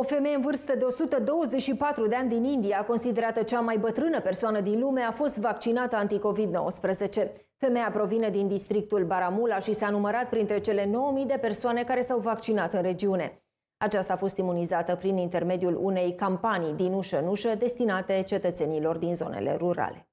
O femeie în vârstă de 124 de ani din India, considerată cea mai bătrână persoană din lume, a fost vaccinată anticovid-19. Femeia provine din districtul Baramula și s-a numărat printre cele 9.000 de persoane care s-au vaccinat în regiune. Aceasta a fost imunizată prin intermediul unei campanii din ușă în ușă destinate cetățenilor din zonele rurale.